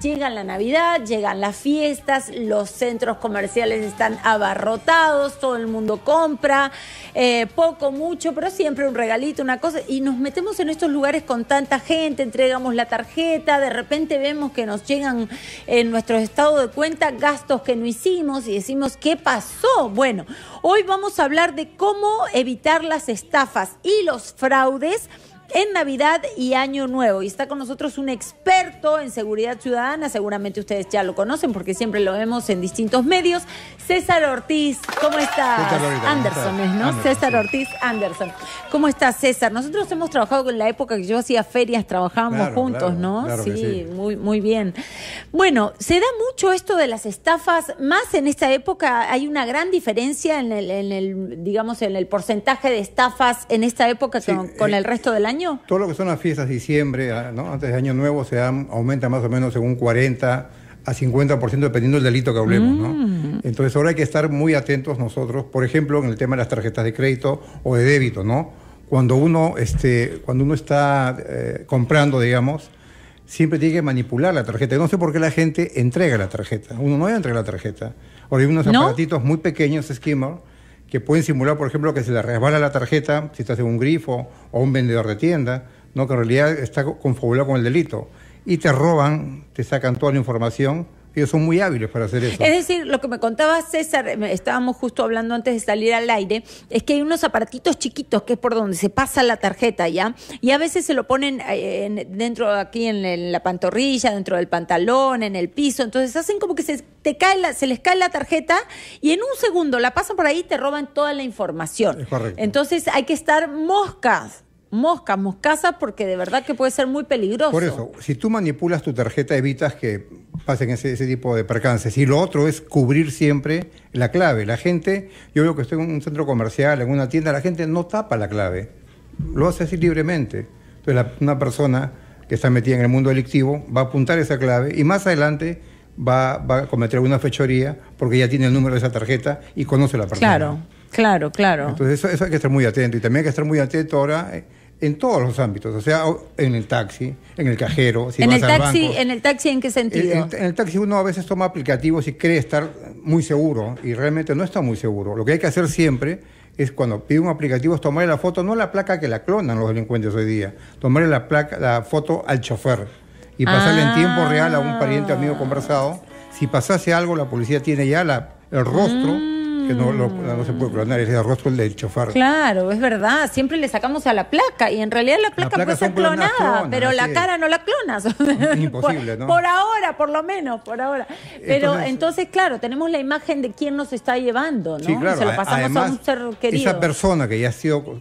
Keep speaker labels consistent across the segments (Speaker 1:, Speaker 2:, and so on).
Speaker 1: Llegan la Navidad, llegan las fiestas, los centros comerciales están abarrotados, todo el mundo compra, eh, poco, mucho, pero siempre un regalito, una cosa, y nos metemos en estos lugares con tanta gente, entregamos la tarjeta, de repente vemos que nos llegan en nuestro estado de cuenta gastos que no hicimos y decimos, ¿qué pasó? Bueno, hoy vamos a hablar de cómo evitar las estafas y los fraudes en Navidad y Año Nuevo. Y está con nosotros un experto en seguridad ciudadana, seguramente ustedes ya lo conocen porque siempre lo vemos en distintos medios, César Ortiz. ¿Cómo estás? Anderson, ¿no? César Ortiz Anderson. ¿Cómo estás, César? Nosotros hemos trabajado en la época que yo hacía ferias, trabajábamos juntos, ¿no? sí, muy muy bien. Bueno, se da mucho esto de las estafas, más en esta época hay una gran diferencia en el, en el digamos en el porcentaje de estafas en esta época con, eh, el resto del año.
Speaker 2: Todo lo que son las fiestas, de diciembre, ah, antes de Año Nuevo, se aumenta más o menos según 40 a 50% dependiendo del delito que hablemos. ¿no? Mm. Entonces ahora hay que estar muy atentos nosotros, por ejemplo, en el tema de las tarjetas de crédito o de débito, ¿no? Cuando uno, este, cuando uno está eh, comprando, digamos, siempre tiene que manipular la tarjeta. No sé por qué la gente entrega la tarjeta. Uno no entrega la tarjeta. Ahora hay unos aparatitos muy pequeños, skimmer, que pueden simular, por ejemplo, que se le resbala la tarjeta si estás en un grifo o un vendedor de tienda, ¿no? que en realidad está confabulado con el delito. Y te roban, te sacan toda la información ellos son muy hábiles para hacer eso. Es
Speaker 1: decir, lo que me contaba César, estábamos justo hablando antes de salir al aire, es que hay unos aparatitos chiquitos que es por donde se pasa la tarjeta, ¿ya? Y a veces se lo ponen eh, dentro aquí en, la pantorrilla, dentro del pantalón, en el piso. Entonces hacen como que se, te cae se les cae la tarjeta y en un segundo la pasan por ahí y te roban toda la información. Es correcto. Entonces hay que estar moscas moscas, moscasas, porque de verdad que puede ser muy peligroso. Por eso,
Speaker 2: si tú manipulas tu tarjeta, evitas que pasen ese, tipo de percances. Y lo otro es cubrir siempre la clave. La gente, yo veo que estoy en un centro comercial, en una tienda, la gente no tapa la clave, lo hace así libremente. Entonces, una persona que está metida en el mundo delictivo va a apuntar esa clave y más adelante va, a cometer alguna fechoría porque ya tiene el número de esa tarjeta y conoce la persona. Claro.
Speaker 1: Claro, claro.
Speaker 2: Entonces eso, eso, hay que estar muy atento y también hay que estar muy atento ahora eh, en todos los ámbitos, o sea, en el taxi, en el cajero. Si en el taxi,
Speaker 1: en el taxi, ¿en qué sentido?
Speaker 2: En, el taxi uno a veces toma aplicativos y cree estar muy seguro y realmente no está muy seguro. Lo que hay que hacer siempre es cuando pide un aplicativo es tomarle la foto, no la placa que la clonan los delincuentes hoy día, tomarle la placa, la foto al chofer y pasarle en tiempo real a un pariente amigo conversado. Si pasase algo, la policía tiene ya la, el rostro. Mm no, se puede clonar, es el rostro del chofar.
Speaker 1: Claro, es verdad, siempre le sacamos a la placa y en realidad la placa, puede ser clonada, pero la cara no la clonas. Imposible, ¿no? Por ahora, por lo menos, por ahora. Pero entonces, claro, tenemos la imagen de quién nos está llevando, ¿no? se lo pasamos a un ser querido. Esa
Speaker 2: persona que ya ha sido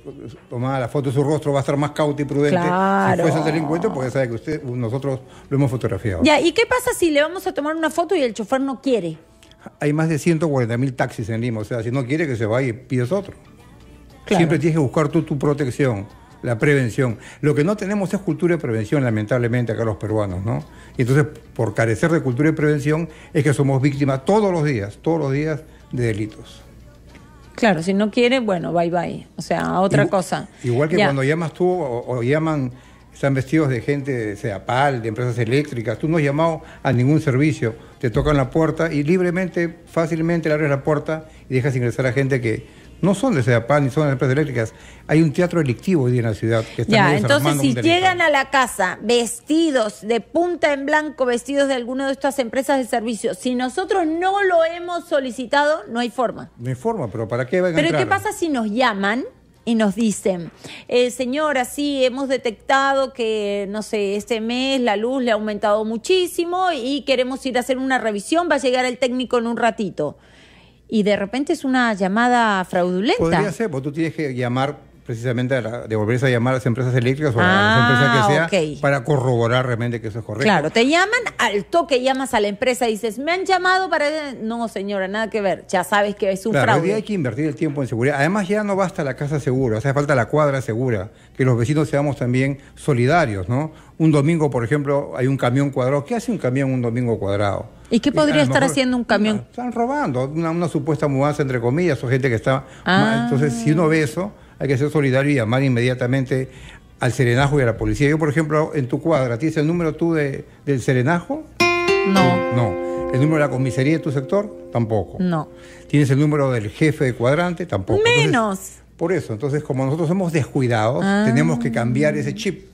Speaker 2: tomada la foto de su rostro va a estar más cauta y prudente claro. si fuese el encuentro porque sabe que nosotros lo hemos fotografiado. Ya,
Speaker 1: ¿y qué pasa si le vamos a tomar una foto y el chofer no quiere?
Speaker 2: hay más de 140.000 taxis en Lima. O sea, si no quiere que se vaya, pides otro. Siempre tienes que buscar tú tu protección, la prevención. Lo que no tenemos es cultura de prevención, lamentablemente, acá los peruanos, ¿no? Y entonces, por carecer de cultura de prevención, es que somos víctimas todos los días, todos los días de delitos.
Speaker 1: Claro, si no quiere, bueno, bye bye. O sea, otra cosa.
Speaker 2: Igual que cuando llamas tú o llaman están vestidos de gente de Seapal, de empresas eléctricas, tú no has llamado a ningún servicio, te tocan la puerta y libremente, fácilmente le abres la puerta y dejas ingresar a gente que no son de Seapal ni son de empresas eléctricas. Hay un teatro delictivo hoy en la ciudad. Que está ya, entonces si llegan
Speaker 1: a la casa vestidos de punta en blanco, vestidos de alguna de estas empresas de servicio, si nosotros no lo hemos solicitado, no hay forma.
Speaker 2: No hay forma, pero ¿para qué van a Pero ¿qué pasa
Speaker 1: si nos llaman? y nos dicen, eh, señora, sí, hemos detectado que, no sé, este mes la luz le ha aumentado muchísimo y queremos ir a hacer una revisión, va a llegar el técnico en un ratito. Y de repente es una llamada fraudulenta. Podría ser,
Speaker 2: porque tú tienes que llamar precisamente a de volverse a llamar a las empresas eléctricas o a las empresas que ah, sea para corroborar realmente que eso es correcto. Claro,
Speaker 1: te llaman al toque, llamas a la empresa y dices, me han llamado para... No, señora, nada que ver, ya sabes que es un fraude. hay
Speaker 2: que invertir el tiempo en seguridad. Además ya no basta la casa segura, hace o sea, falta la cuadra segura, que los vecinos seamos también solidarios, ¿no? Un domingo, por ejemplo, hay un camión cuadrado. ¿Qué hace un camión un domingo cuadrado? ¿Y
Speaker 1: qué eh, podría estar haciendo un
Speaker 2: camión? Ah, están robando, una, supuesta mudanza entre comillas, o gente que está... Ah. Entonces, si uno ve eso, hay que ser solidario y llamar inmediatamente al serenajo y a la policía. Yo, por ejemplo, en tu cuadra, ¿tienes el número tú del serenajo? No. No. ¿El número de la comisaría de tu sector? Tampoco. No. ¿Tienes el número del jefe de cuadrante? Tampoco. Menos. por eso, entonces como nosotros somos descuidados, ah. tenemos que cambiar ese chip.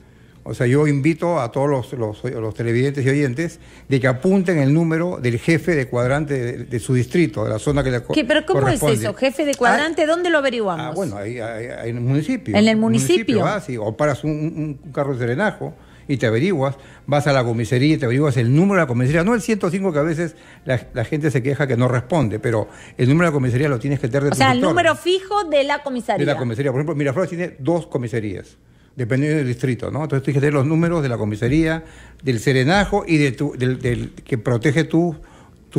Speaker 2: O sea, yo invito a todos los, televidentes y oyentes de que apunten el número del jefe de cuadrante de, su distrito, de la zona que le corresponde. ¿Pero cómo es eso?
Speaker 1: ¿Jefe de cuadrante? Ah, ¿Dónde lo averiguamos? Ah, bueno,
Speaker 2: ahí, en el municipio. ¿En el municipio? o paras un, carro de serenajo y te averiguas, vas a la comisaría y te averiguas el número de la comisaría, no el 105 que a veces la, gente se queja que no responde, pero el número de la comisaría lo tienes que tener de O sea, el número
Speaker 1: fijo de la comisaría. De la
Speaker 2: comisaría, por ejemplo, Miraflores tiene dos comisarías dependiendo del distrito, ¿no? Entonces tienes que tener los números de la comisaría, del serenajo y de del, que protege tu,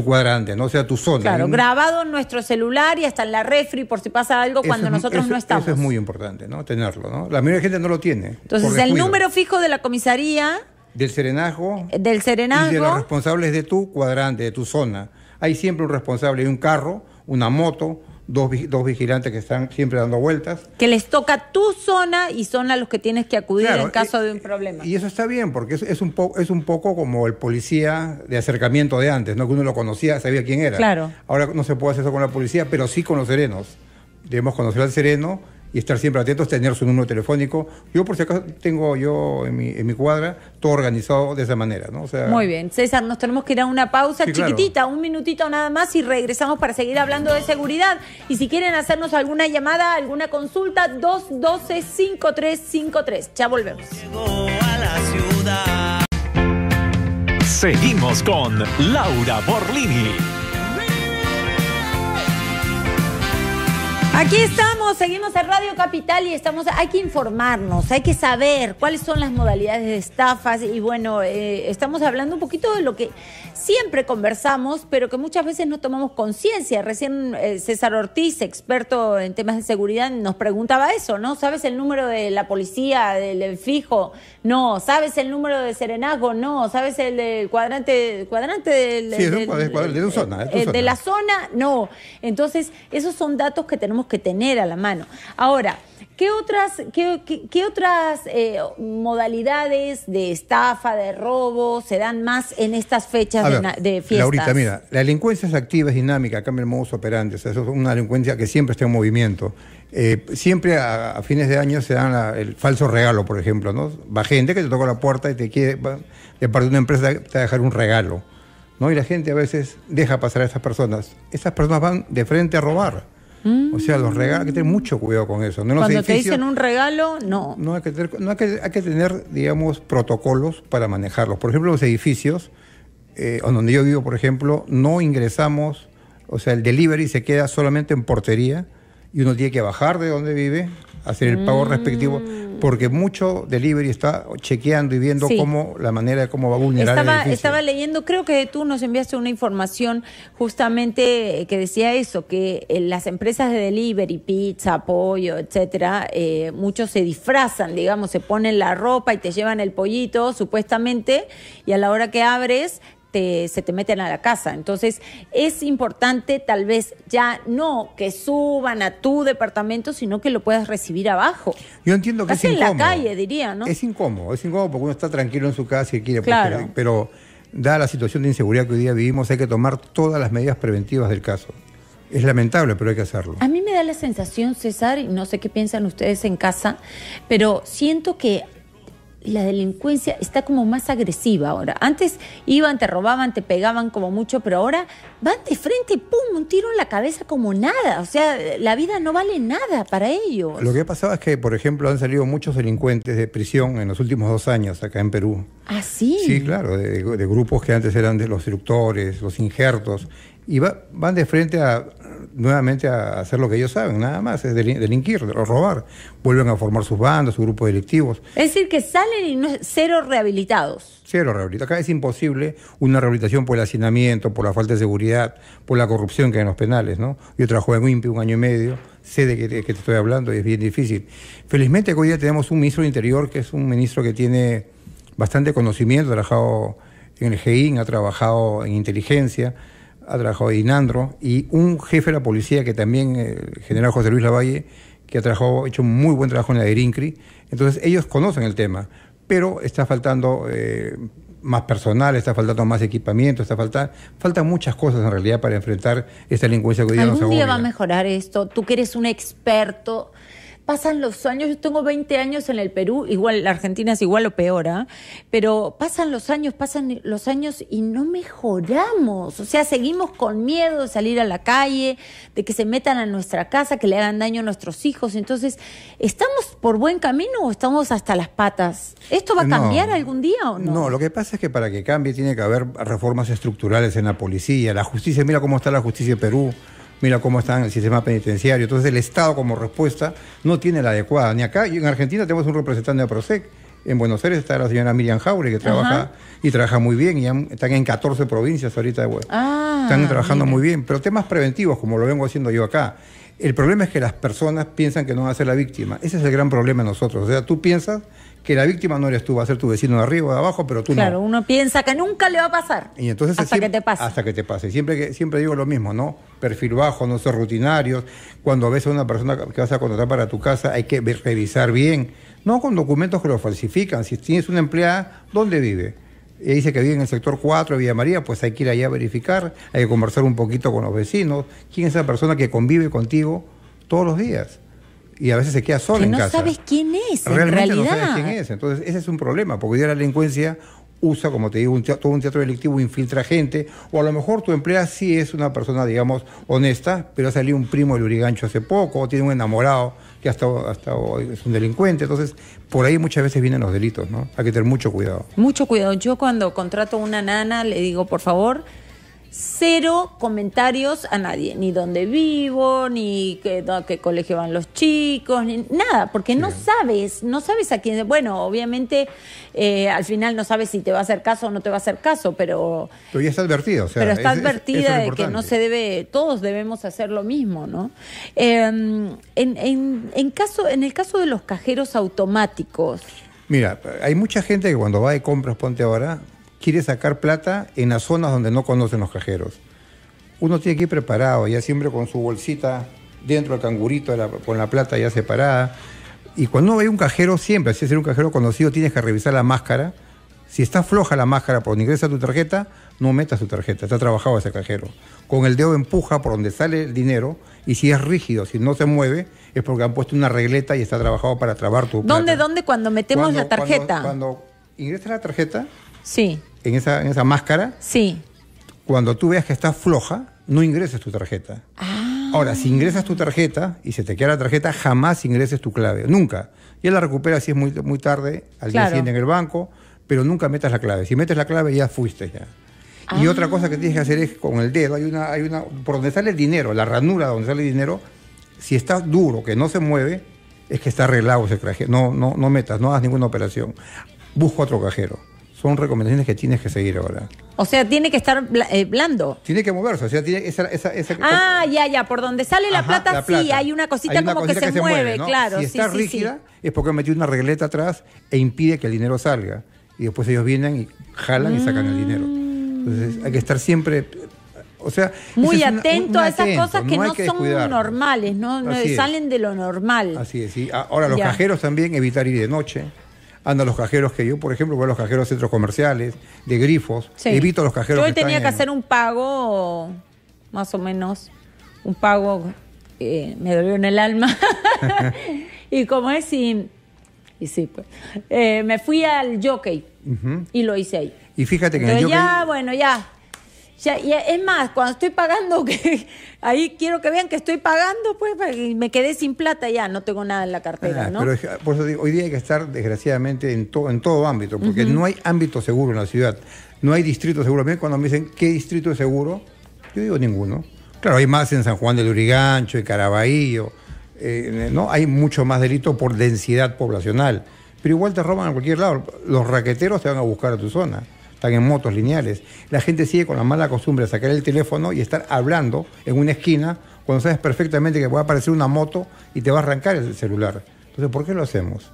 Speaker 2: cuadrante, ¿no? O sea, tu zona. Claro,
Speaker 1: grabado en nuestro celular y hasta en la refri por si pasa algo cuando nosotros no estamos. Eso es muy
Speaker 2: importante, ¿no? Tenerlo, ¿no? La mayoría de gente no lo tiene. Entonces, el número
Speaker 1: fijo de la comisaría...
Speaker 2: Del serenajo.
Speaker 1: Del serenajo. Y de los
Speaker 2: responsables de tu cuadrante, de tu zona. Hay siempre un responsable, hay un carro, una moto, dos, dos vigilantes que están siempre dando vueltas.
Speaker 1: Que les toca tu zona y son a los que tienes que acudir en caso
Speaker 2: de un problema. Y eso está bien, porque es, un es un poco como el policía de acercamiento de antes, ¿no? Que uno lo conocía, sabía quién era. Claro. Ahora no se puede hacer eso con la policía, pero sí con los serenos. Debemos conocer al sereno y estar siempre atentos, tener su número telefónico. Yo por si acaso tengo yo en mi, cuadra todo organizado de esa manera, ¿no?
Speaker 1: Muy bien, César, nos tenemos que ir a una pausa chiquitita, un minutito nada más y regresamos para seguir hablando de seguridad. Y si quieren hacernos alguna llamada, alguna consulta, 212-5353. Ya volvemos.
Speaker 2: a la ciudad. Seguimos
Speaker 1: con Laura Borlini. Aquí estamos. Seguimos, a Radio Capital y estamos, hay que informarnos, hay que saber cuáles son las modalidades de estafas y bueno, eh, estamos hablando un poquito de lo que siempre conversamos, pero que muchas veces no tomamos conciencia. Recién eh, César Ortiz, experto en temas de seguridad, nos preguntaba eso, ¿no? ¿Sabes el número de la policía, del, fijo? No, ¿sabes el número de Serenazgo? No, ¿sabes el del cuadrante, cuadrante del, sí, de, de, una
Speaker 2: zona, de la
Speaker 1: zona? No. Entonces, esos son datos que tenemos que tener a la mano. Ahora, ¿qué otras, qué, otras eh, modalidades de estafa, de robo se dan más en estas fechas
Speaker 2: de, de, fiestas? Laurita, mira, la delincuencia es activa, es dinámica, cambia el modo operandi. O sea, eso es una delincuencia que siempre está en movimiento. Eh, siempre a, fines de año se dan el falso regalo, por ejemplo, ¿no? Va gente que te toca la puerta y te quiere, de parte de una empresa, te va a dejar un regalo. ¿no? Y la gente a veces deja pasar a estas personas. Estas personas van de frente a robar. Mm. O sea, los regalos, hay que tener mucho cuidado con eso. Cuando te dicen
Speaker 1: un regalo, no.
Speaker 2: No, hay que, tener, no hay, que, hay que tener, digamos, protocolos para manejarlos. Por ejemplo, los edificios, eh, donde yo vivo, por ejemplo, no ingresamos, o sea, el delivery se queda solamente en portería y uno tiene que bajar de donde vive, hacer el pago respectivo, mm. porque mucho delivery está chequeando y viendo cómo la manera de cómo va a vulnerar estaba, Estaba
Speaker 1: leyendo, creo que tú nos enviaste una información justamente eh, que decía eso, que eh, las empresas de delivery, pizza, pollo, etcétera, eh, muchos se disfrazan, digamos, se ponen la ropa y te llevan el pollito, supuestamente, y a la hora que abres se te meten a la casa. Entonces es importante tal vez ya no que suban a tu departamento, sino que lo puedas recibir abajo.
Speaker 2: Yo entiendo que es incómodo. en la calle, diría, ¿no? Es incómodo, es incómodo porque uno está tranquilo en su casa y quiere, pues, pero dada la situación de inseguridad que hoy día vivimos, hay que tomar todas las medidas preventivas del caso. Es lamentable, pero hay que hacerlo.
Speaker 1: A mí me da la sensación, César, y no sé qué piensan ustedes en casa, pero siento que la delincuencia está como más agresiva ahora. Antes iban, te robaban, te pegaban como mucho, pero ahora van de frente y pum, un tiro en la cabeza como nada. O sea, la vida no vale nada para ellos.
Speaker 2: Lo que ha pasado es que, por ejemplo, han salido muchos delincuentes de prisión en los últimos dos años acá en Perú. ¿Ah, sí? Sí, claro, de, grupos que antes eran de los instructores, los injertos, y van de frente a, nuevamente a hacer lo que ellos saben, nada más, es delinquir, robar. Vuelven a formar sus bandas, sus grupos delictivos.
Speaker 1: Es decir, que salen y no, cero rehabilitados.
Speaker 2: Cero rehabilitados. Acá es imposible una rehabilitación por el hacinamiento, por la falta de seguridad, por la corrupción que hay en los penales, ¿no? Yo trabajé en WIMPI un año y medio, sé de qué te, que te estoy hablando y es bien difícil. Felizmente hoy día tenemos un ministro de Interior que es un ministro que tiene bastante conocimiento, ha trabajado en el GEIN, ha trabajado en inteligencia, ha trabajado Inandro y un jefe de la policía que también, el eh, general José Luis Lavalle, que ha trabajado, hecho un muy buen trabajo en la ERINCRI. Entonces ellos conocen el tema, pero está faltando eh, más personal, está faltando más equipamiento, está falta, faltan muchas cosas en realidad para enfrentar esta delincuencia ¿Algún día va a
Speaker 1: mejorar esto? Tú que eres un experto pasan los años, yo tengo 20 años en el Perú, igual la Argentina es igual o peor, ¿ah? pero pasan los años, pasan los años y no mejoramos, o sea, seguimos con miedo de salir a la calle, de que se metan a nuestra casa, que le hagan daño a nuestros hijos, entonces, ¿estamos por buen camino o estamos hasta las patas? ¿Esto va a cambiar algún día
Speaker 2: o no? No, lo que pasa es que para que cambie tiene que haber reformas estructurales en la policía, la justicia, mira cómo está la justicia en Perú mira cómo está el sistema penitenciario. Entonces el Estado como respuesta no tiene la adecuada. Ni acá, en Argentina tenemos un representante de PROSEC. En Buenos Aires está la señora Miriam Jaure, que trabaja y trabaja muy bien. Y están en 14 provincias ahorita de Buenos
Speaker 1: ah, están trabajando
Speaker 2: muy bien. Pero temas preventivos, como lo vengo haciendo yo acá. El problema es que las personas piensan que no va a ser la víctima. Ese es el gran problema de nosotros. O sea, tú piensas que la víctima no eres tú, va a ser tu vecino de arriba o de abajo, pero tú no. Claro,
Speaker 1: uno piensa que nunca le va a pasar.
Speaker 2: Y entonces hasta que te pase. Hasta que te pase. Siempre, siempre digo lo mismo, ¿no? Perfil bajo, no ser rutinarios. Cuando ves a una persona que vas a contratar para tu casa, hay que revisar bien. No con documentos que lo falsifican. Si tienes una empleada, ¿dónde vive? y dice que vive en el sector 4 de Villa María, pues hay que ir allá a verificar, hay que conversar un poquito con los vecinos. ¿Quién es esa persona que convive contigo todos los días? Y a veces se queda sola en no casa. No
Speaker 1: sabes quién es, en realidad. no sabes quién
Speaker 2: es. Entonces, ese es un problema, porque hoy día la delincuencia usa, como te digo, un teatro, un teatro delictivo, infiltra gente, o a lo mejor tu empleada sí es una persona, digamos, honesta, pero ha salido un primo del Urigancho hace poco, o tiene un enamorado que hasta, hasta hoy es un delincuente. Entonces, por ahí muchas veces vienen los delitos, ¿no? Hay que tener mucho cuidado.
Speaker 1: Mucho cuidado. Yo cuando contrato a una nana le digo, por favor, cero comentarios a nadie, ni dónde vivo, ni qué, qué colegio van los chicos, ni nada, porque no sabes, no sabes a quién. Bueno, obviamente eh, al final no sabes si te va a hacer caso o no te va a hacer caso, pero.
Speaker 2: Pero ya está advertido, o sea, Pero está advertida de que no se
Speaker 1: debe, todos debemos hacer lo mismo, ¿no? Em, en, en, en, caso, en el caso de los cajeros automáticos.
Speaker 2: Mira, hay mucha gente que cuando va de compras, ponte ahora, quiere sacar plata en las zonas donde no conocen los cajeros. Uno tiene que ir preparado, ya siempre con su bolsita dentro del cangurito, con la plata ya separada. Y cuando hay ve un cajero, siempre, si es un cajero conocido, tienes que revisar la máscara. Si está floja la máscara por donde ingresa tu tarjeta, no metas tu tarjeta, está trabajado ese cajero. Con el dedo empuja por donde sale el dinero y si es rígido, si no se mueve, es porque han puesto una regleta y está trabajado para trabar tu... ¿Dónde,
Speaker 1: dónde? Cuando metemos la tarjeta. Cuando,
Speaker 2: cuando ingresa la tarjeta, sí en esa, máscara. Sí. Cuando tú veas que está floja, no ingreses tu tarjeta. Ah. Ahora, si ingresas tu tarjeta y se te queda la tarjeta, jamás ingreses tu clave. Nunca. Ya la recuperas si es muy, muy tarde, al día siguiente en el banco, pero nunca metas la clave. Si metes la clave, ya fuiste ya. Y otra cosa que tienes que hacer es con el dedo, hay una, hay una, por donde sale el dinero, la ranura donde sale el dinero, si está duro, que no se mueve, es que está arreglado ese cajero No, no, no metas, no hagas ninguna operación. Busca otro cajero son recomendaciones que tienes que seguir ahora.
Speaker 1: O sea, tiene que estar
Speaker 2: eh, blando. Tiene que moverse, o sea, ah,
Speaker 1: ya, ya, por donde sale la, plata, sí, hay una cosita como que, se, mueve, claro. Si está rígida,
Speaker 2: es porque han metido una regleta atrás e impide que el dinero salga. Y después ellos vienen y jalan y sacan el dinero. Mm. Entonces hay que estar siempre o sea, muy atento a esas cosas que no, son
Speaker 1: normales, no, salen de lo normal.
Speaker 2: Así es, sí. Ahora los cajeros también evitar ir de noche anda los cajeros que yo, por ejemplo, voy a los cajeros de centros comerciales, de grifos, evito los cajeros. Yo hoy tenía que hacer
Speaker 1: un pago, más o menos, un pago, eh, me dolió en el alma. y como es, y, sí, pues, eh, me fui al jockey y lo hice ahí.
Speaker 2: Y fíjate que en el ya,
Speaker 1: bueno, ya es más, cuando estoy pagando, que ahí quiero que vean que estoy pagando, pues, pues me quedé sin plata ya, no tengo nada en la cartera. Ah, ¿no?
Speaker 2: Pero hoy día hay que estar desgraciadamente en, en todo ámbito, porque no hay ámbito seguro en la ciudad, no hay distrito seguro. A mí cuando me dicen qué distrito es seguro, yo digo ninguno. Claro, hay más en San Juan del Urigancho, en Caraballo, eh, ¿no? hay mucho más delito por densidad poblacional, pero igual te roban a cualquier lado, los raqueteros te van a buscar a tu zona están en motos lineales. La gente sigue con la mala costumbre de sacar el teléfono y estar hablando en una esquina cuando sabes perfectamente que puede a aparecer una moto y te va a arrancar el celular. Entonces, ¿por qué lo hacemos?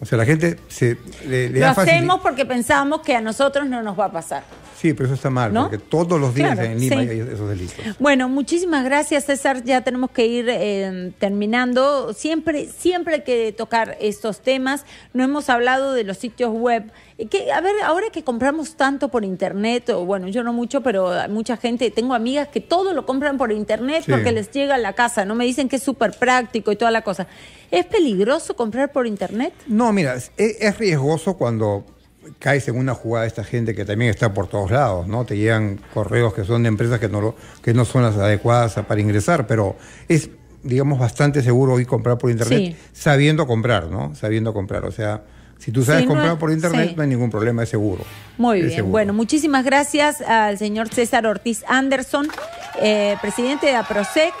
Speaker 2: O sea, la gente se, le, Lo hacemos
Speaker 1: porque pensamos que a nosotros no nos va a pasar.
Speaker 2: Sí, pero eso está mal, porque todos los días en Lima hay esos delitos.
Speaker 1: Bueno, muchísimas gracias, César. Ya tenemos que ir eh, terminando. Siempre, siempre hay que tocar estos temas. No hemos hablado de los sitios web. a ver, ahora que compramos tanto por internet, bueno, yo no mucho, pero mucha gente, tengo amigas que todo lo compran por internet porque les llega a la casa, ¿no? Me dicen que es súper práctico y toda la cosa. ¿Es peligroso comprar por internet?
Speaker 2: No, mira, es riesgoso cuando caes en una jugada de esta gente que también está por todos lados, ¿no? Te llegan correos que son de empresas que no, que no son las adecuadas para ingresar, pero es, digamos, bastante seguro ir comprar por internet, sabiendo comprar, ¿no? Sabiendo comprar, o sea si tú sabes comprar por internet, no hay ningún problema, es seguro. Muy bien. Bueno,
Speaker 1: muchísimas gracias al señor César Ortiz Anderson, eh, presidente de APROSEC.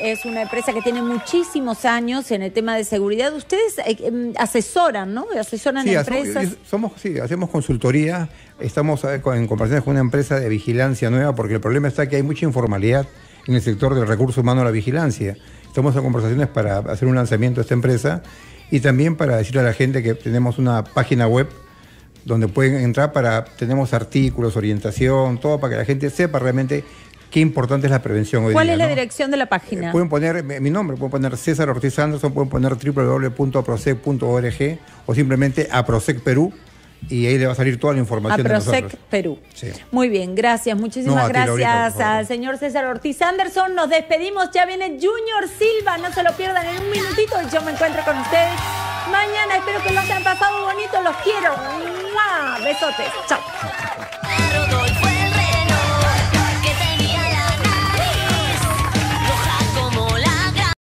Speaker 1: Es. una empresa que tiene muchísimos años en el tema de seguridad. Ustedes eh, em, asesoran, ¿no? Asesoran empresas.
Speaker 2: Somos, sí, hacemos consultoría. Estamos eh, en conversaciones con una empresa de vigilancia nueva, porque el problema está que hay mucha informalidad en el sector del recurso humano a la vigilancia. Estamos en conversaciones para hacer un lanzamiento de esta empresa y también para decirle a la gente que tenemos una página web donde pueden entrar para, tenemos artículos, orientación, todo para que la gente sepa realmente qué importante es la prevención ¿Cuál es la
Speaker 1: dirección de la página? Eh, pueden
Speaker 2: poner eh, mi nombre, pueden poner César Ortiz Anderson, pueden poner www.aprosec.org o simplemente aprosecperú y ahí le va a salir toda la información. Ah, de nosotros.
Speaker 1: Perú. Muy bien, gracias, muchísimas gracias al señor César Ortiz Anderson. Nos despedimos, ya viene Junior Silva, no se lo pierdan en un minutito yo me encuentro con ustedes mañana. Espero que lo hayan pasado bonito, los quiero. Un Besotes, chao.